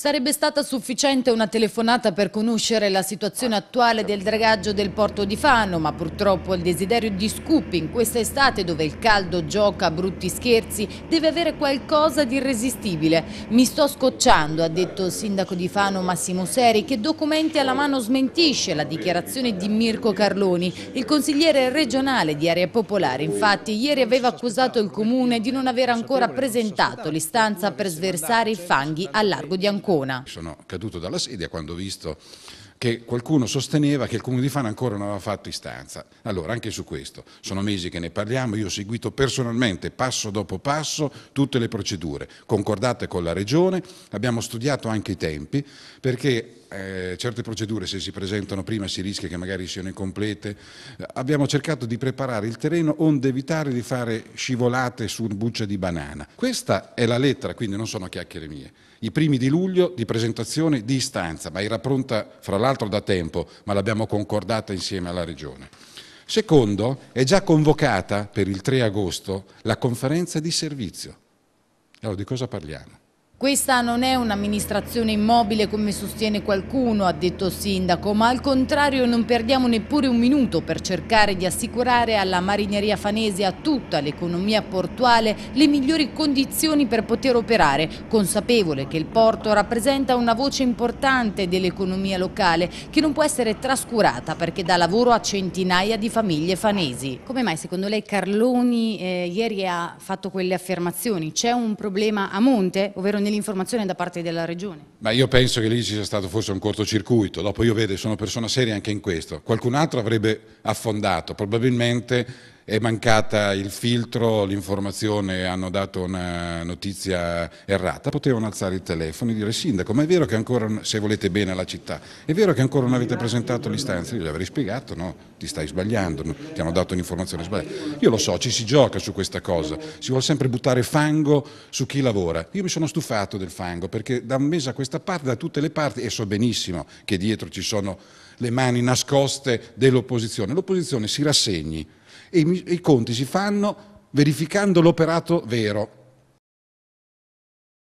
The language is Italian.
Sarebbe stata sufficiente una telefonata per conoscere la situazione attuale del dragaggio del porto di Fano, ma purtroppo il desiderio di Scoopy in questa estate dove il caldo gioca a brutti scherzi deve avere qualcosa di irresistibile. Mi sto scocciando, ha detto il sindaco di Fano Massimo Seri, che documenti alla mano smentisce la dichiarazione di Mirko Carloni. Il consigliere regionale di Area Popolare infatti ieri aveva accusato il comune di non aver ancora presentato l'istanza per sversare i fanghi a largo di Ancona. Ancona. Sono caduto dalla sedia quando ho visto che qualcuno sosteneva che il Comune di Fano ancora non aveva fatto istanza. Allora, anche su questo, sono mesi che ne parliamo, io ho seguito personalmente, passo dopo passo, tutte le procedure concordate con la Regione, abbiamo studiato anche i tempi, perché eh, certe procedure se si presentano prima si rischia che magari siano incomplete, eh, abbiamo cercato di preparare il terreno onde evitare di fare scivolate su buccia di banana. Questa è la lettera, quindi non sono chiacchiere mie. I primi di luglio di presentazione di istanza, ma era pronta fra l'altro l'altro da tempo, ma l'abbiamo concordata insieme alla Regione. Secondo, è già convocata per il 3 agosto la conferenza di servizio. Allora, di cosa parliamo? Questa non è un'amministrazione immobile come sostiene qualcuno, ha detto il sindaco, ma al contrario non perdiamo neppure un minuto per cercare di assicurare alla marineria fanese e a tutta l'economia portuale le migliori condizioni per poter operare, consapevole che il porto rappresenta una voce importante dell'economia locale che non può essere trascurata perché dà lavoro a centinaia di famiglie fanesi. Come mai secondo lei Carloni eh, ieri ha fatto quelle affermazioni? C'è un problema a monte, ovvero nell'informazione da parte della Regione. Ma io penso che lì ci sia stato forse un cortocircuito, dopo io vedo sono persona seria anche in questo, qualcun altro avrebbe affondato, probabilmente è mancata il filtro, l'informazione, hanno dato una notizia errata, potevano alzare il telefono e dire sindaco, ma è vero che ancora, se volete bene alla città, è vero che ancora non avete presentato l'istanza? Io gli avrei spiegato, no, ti stai sbagliando, ti hanno dato un'informazione sbagliata. Io lo so, ci si gioca su questa cosa, si vuole sempre buttare fango su chi lavora. Io mi sono stufato del fango perché da un mese a questa parte, da tutte le parti, e so benissimo che dietro ci sono le mani nascoste dell'opposizione. L'opposizione si rassegni e i, i conti si fanno verificando l'operato vero.